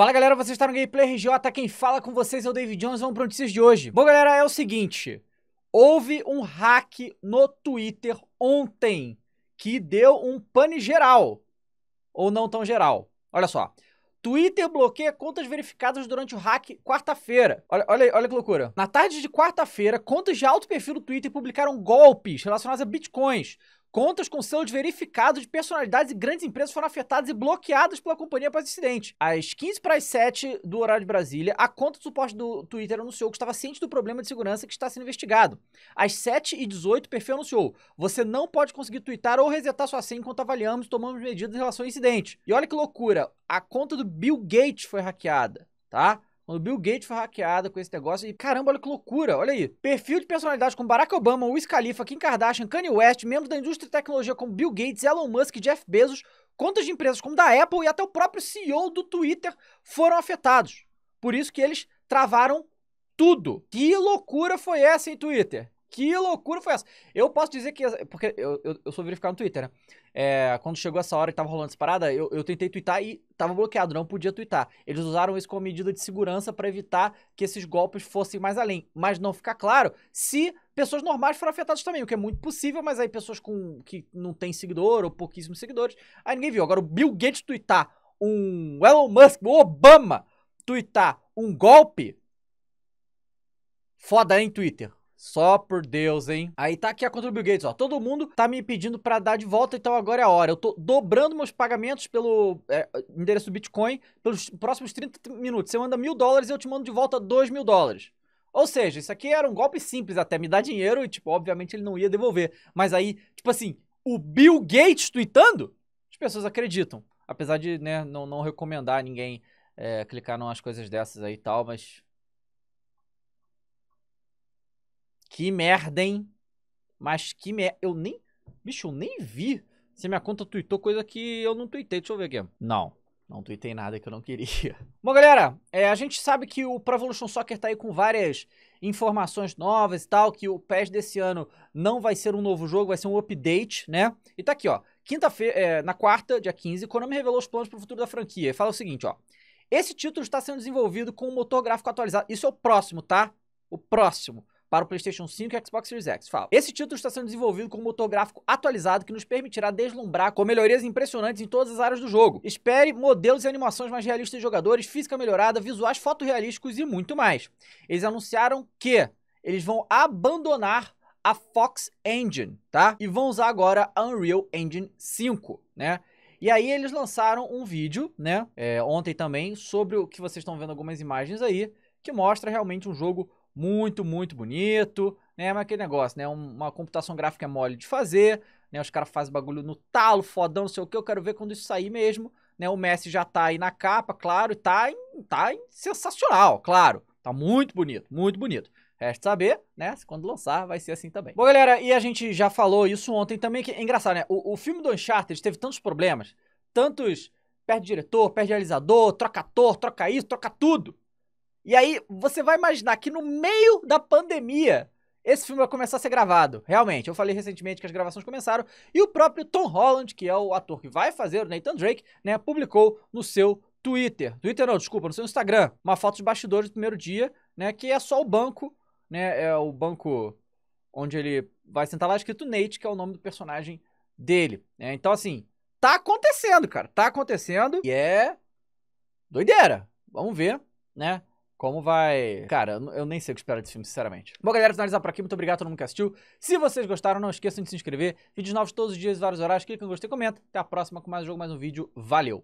Fala galera, vocês estão no Gameplay RJ, tá quem fala com vocês é o David Jones, vamos para notícias de hoje. Bom galera, é o seguinte, houve um hack no Twitter ontem que deu um pane geral, ou não tão geral. Olha só, Twitter bloqueia contas verificadas durante o hack quarta-feira. Olha, olha, olha que loucura. Na tarde de quarta-feira, contas de alto perfil do Twitter publicaram golpes relacionados a bitcoins Contas com selos verificados de personalidades e grandes empresas foram afetadas e bloqueadas pela companhia após o incidente. Às 15 para as 7 do horário de Brasília, a conta de suporte do Twitter anunciou que estava ciente do problema de segurança que está sendo investigado. Às 7 e 18, o perfil anunciou: você não pode conseguir twittar ou resetar sua senha enquanto avaliamos e tomamos medidas em relação ao incidente. E olha que loucura, a conta do Bill Gates foi hackeada, tá? Quando o Bill Gates foi hackeado com esse negócio e caramba, olha que loucura, olha aí. Perfil de personalidade como Barack Obama, Wiz Khalifa, Kim Kardashian, Kanye West, membros da indústria de tecnologia como Bill Gates, Elon Musk, Jeff Bezos, contas de empresas como da Apple e até o próprio CEO do Twitter foram afetados. Por isso que eles travaram tudo. Que loucura foi essa em Twitter? Que loucura foi essa? Eu posso dizer que. Porque eu, eu, eu sou verificado no Twitter, né? É, quando chegou essa hora e tava rolando essa parada, eu, eu tentei twittar e tava bloqueado, não podia twittar. Eles usaram isso como medida de segurança para evitar que esses golpes fossem mais além. Mas não fica claro se pessoas normais foram afetadas também, o que é muito possível, mas aí pessoas com que não tem seguidor ou pouquíssimos seguidores, aí ninguém viu. Agora o Bill Gates twittar um Elon Musk, o Obama twittar um golpe. Foda, hein, Twitter? Só por Deus, hein? Aí tá aqui a conta do Bill Gates, ó. Todo mundo tá me pedindo para dar de volta, então agora é a hora. Eu tô dobrando meus pagamentos pelo é, endereço Bitcoin pelos próximos 30 minutos. Você manda mil dólares e eu te mando de volta dois mil dólares. Ou seja, isso aqui era um golpe simples até, me dá dinheiro e, tipo, obviamente ele não ia devolver. Mas aí, tipo assim, o Bill Gates tweetando, as pessoas acreditam. Apesar de, né, não, não recomendar ninguém é, clicar em umas coisas dessas aí e tal, mas Que merda, hein? Mas que merda. Eu nem. Bicho, eu nem vi. Se minha conta tweetou coisa que eu não tweetei. Deixa eu ver aqui. Não. Não tweetei nada que eu não queria. Bom, galera, é, a gente sabe que o Pro Evolution Soccer tá aí com várias informações novas e tal, que o PES desse ano não vai ser um novo jogo, vai ser um update, né? E tá aqui, ó. Quinta-feira, é, na quarta, dia 15, Konami revelou os planos para o futuro da franquia. E fala o seguinte, ó. Esse título está sendo desenvolvido com um motor gráfico atualizado. Isso é o próximo, tá? O próximo para o PlayStation 5 e Xbox Series X. Fala. Esse título está sendo desenvolvido com um motor gráfico atualizado que nos permitirá deslumbrar com melhorias impressionantes em todas as áreas do jogo. Espere modelos e animações mais realistas de jogadores, física melhorada, visuais fotorrealísticos e muito mais. Eles anunciaram que eles vão abandonar a Fox Engine, tá? E vão usar agora a Unreal Engine 5, né? E aí eles lançaram um vídeo, né? É, ontem também, sobre o que vocês estão vendo algumas imagens aí, que mostra realmente um jogo muito, muito bonito, né? Mas aquele negócio, né? Uma computação gráfica é mole de fazer, né? Os caras fazem bagulho no talo, fodão, não sei o que. Eu quero ver quando isso sair mesmo, né? O Messi já tá aí na capa, claro, e tá, em, tá em sensacional, claro. Tá muito bonito, muito bonito. Resta saber, né? Se quando lançar, vai ser assim também. Bom, galera, e a gente já falou isso ontem também, que é engraçado, né? O, o filme do Uncharted teve tantos problemas, tantos... Perde diretor, perde realizador, troca ator, troca isso, troca tudo. E aí, você vai imaginar que no meio da pandemia, esse filme vai começar a ser gravado. Realmente, eu falei recentemente que as gravações começaram e o próprio Tom Holland, que é o ator que vai fazer o Nathan Drake, né, publicou no seu Twitter. Twitter não, desculpa, no seu Instagram, uma foto de bastidores do primeiro dia, né, que é só o banco, né, é o banco onde ele vai sentar lá escrito Nate, que é o nome do personagem dele, né? Então assim, tá acontecendo, cara, tá acontecendo e é doideira. Vamos ver, né? Como vai. Cara, eu nem sei o que esperar desse filme, sinceramente. Bom, galera, finalizar por aqui. Muito obrigado a todo mundo que assistiu. Se vocês gostaram, não esqueçam de se inscrever. Vídeos novos todos os dias, vários horários. Clica em gostei, comenta. Até a próxima com mais um jogo, mais um vídeo. Valeu!